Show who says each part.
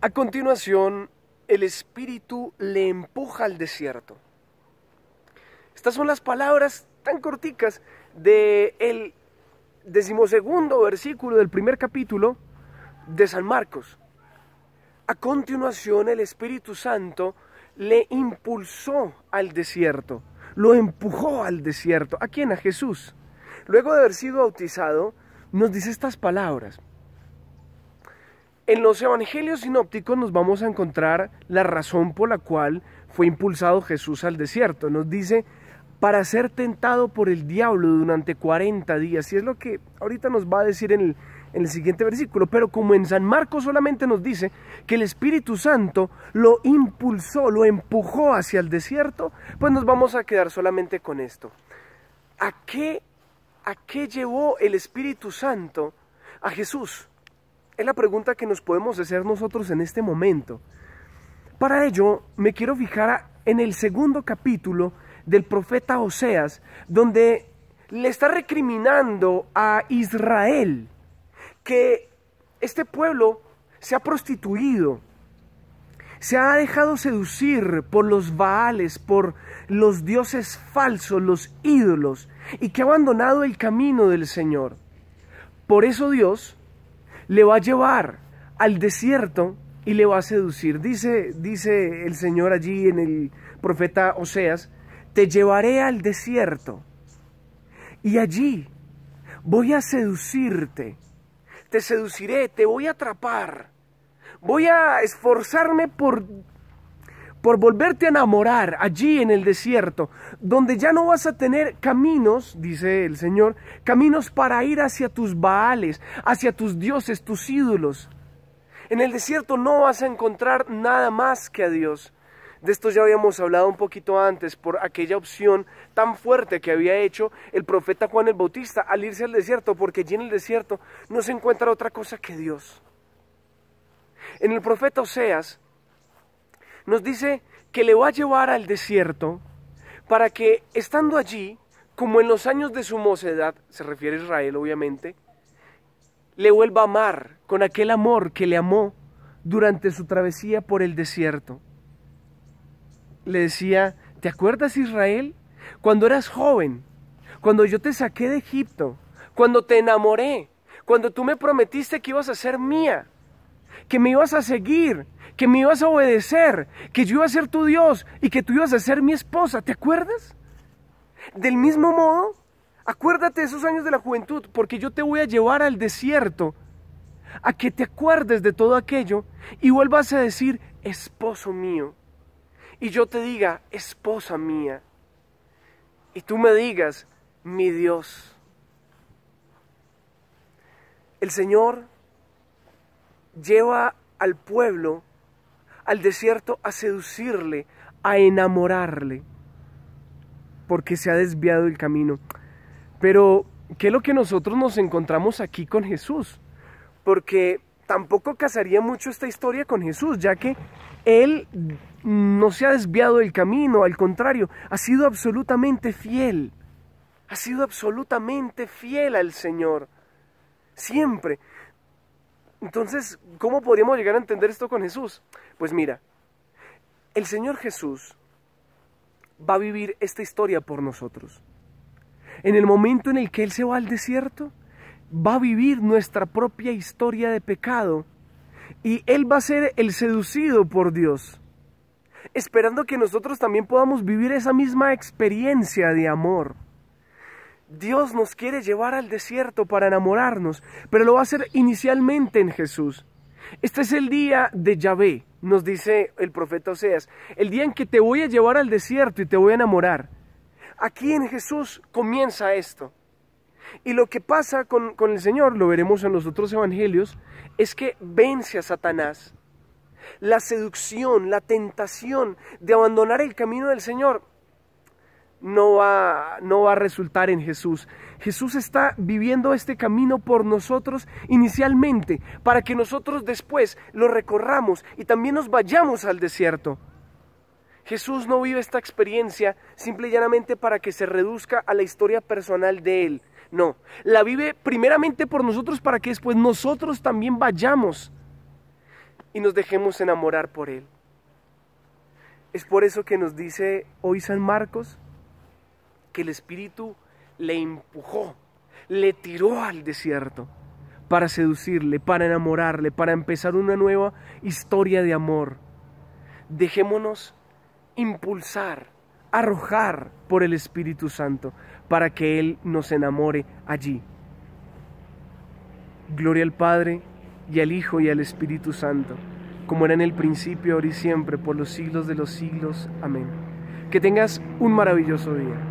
Speaker 1: A continuación, el espíritu le empuja al desierto. Estas son las palabras tan corticas del decimosegundo versículo del primer capítulo de San Marcos. A continuación, el Espíritu Santo le impulsó al desierto, lo empujó al desierto. ¿A quién? A Jesús. Luego de haber sido bautizado, nos dice estas palabras. En los evangelios sinópticos nos vamos a encontrar la razón por la cual fue impulsado Jesús al desierto. Nos dice, para ser tentado por el diablo durante 40 días. Y es lo que ahorita nos va a decir en el, en el siguiente versículo. Pero como en San Marcos solamente nos dice que el Espíritu Santo lo impulsó, lo empujó hacia el desierto, pues nos vamos a quedar solamente con esto. ¿A qué, a qué llevó el Espíritu Santo a Jesús? Es la pregunta que nos podemos hacer nosotros en este momento. Para ello, me quiero fijar en el segundo capítulo del profeta Oseas, donde le está recriminando a Israel que este pueblo se ha prostituido, se ha dejado seducir por los baales, por los dioses falsos, los ídolos, y que ha abandonado el camino del Señor. Por eso Dios le va a llevar al desierto y le va a seducir. Dice, dice el Señor allí en el profeta Oseas, te llevaré al desierto y allí voy a seducirte, te seduciré, te voy a atrapar, voy a esforzarme por por volverte a enamorar allí en el desierto, donde ya no vas a tener caminos, dice el Señor, caminos para ir hacia tus baales, hacia tus dioses, tus ídolos. En el desierto no vas a encontrar nada más que a Dios. De esto ya habíamos hablado un poquito antes por aquella opción tan fuerte que había hecho el profeta Juan el Bautista al irse al desierto, porque allí en el desierto no se encuentra otra cosa que Dios. En el profeta Oseas nos dice que le va a llevar al desierto para que, estando allí, como en los años de su mocedad, se refiere a Israel obviamente, le vuelva a amar con aquel amor que le amó durante su travesía por el desierto. Le decía, ¿te acuerdas Israel? Cuando eras joven, cuando yo te saqué de Egipto, cuando te enamoré, cuando tú me prometiste que ibas a ser mía, que me ibas a seguir, que me ibas a obedecer, que yo iba a ser tu Dios y que tú ibas a ser mi esposa, ¿te acuerdas? Del mismo modo, acuérdate de esos años de la juventud, porque yo te voy a llevar al desierto, a que te acuerdes de todo aquello y vuelvas a decir, esposo mío, y yo te diga, esposa mía, y tú me digas, mi Dios. El Señor lleva al pueblo al desierto a seducirle, a enamorarle, porque se ha desviado el camino. Pero, ¿qué es lo que nosotros nos encontramos aquí con Jesús? Porque tampoco casaría mucho esta historia con Jesús, ya que Él no se ha desviado del camino, al contrario, ha sido absolutamente fiel, ha sido absolutamente fiel al Señor, siempre. Entonces, ¿cómo podríamos llegar a entender esto con Jesús? Pues mira, el Señor Jesús va a vivir esta historia por nosotros.
Speaker 2: En el momento
Speaker 1: en el que Él se va al desierto, va a vivir nuestra propia historia de pecado y Él va a ser el seducido por Dios, esperando que nosotros también podamos vivir esa misma experiencia de amor. Dios nos quiere llevar al desierto para enamorarnos, pero lo va a hacer inicialmente en Jesús. Este es el día de Yahvé, nos dice el profeta Oseas, el día en que te voy a llevar al desierto y te voy a enamorar. Aquí en Jesús comienza esto. Y lo que pasa con, con el Señor, lo veremos en los otros evangelios, es que vence a Satanás. La seducción, la tentación de abandonar el camino del Señor no va, no va a resultar en Jesús. Jesús está viviendo este camino por nosotros inicialmente, para que nosotros después lo recorramos y también nos vayamos al desierto. Jesús no vive esta experiencia simple y llanamente para que se reduzca a la historia personal de Él. No, la vive primeramente por nosotros para que después nosotros también vayamos y nos dejemos enamorar por Él. Es por eso que nos dice hoy San Marcos el Espíritu le empujó, le tiró al desierto para seducirle, para enamorarle, para empezar una nueva historia de amor. Dejémonos impulsar, arrojar por el Espíritu Santo para que Él nos enamore allí. Gloria al Padre y al Hijo y al Espíritu Santo, como era en el principio, ahora y siempre, por los siglos de los siglos. Amén. Que tengas un maravilloso día.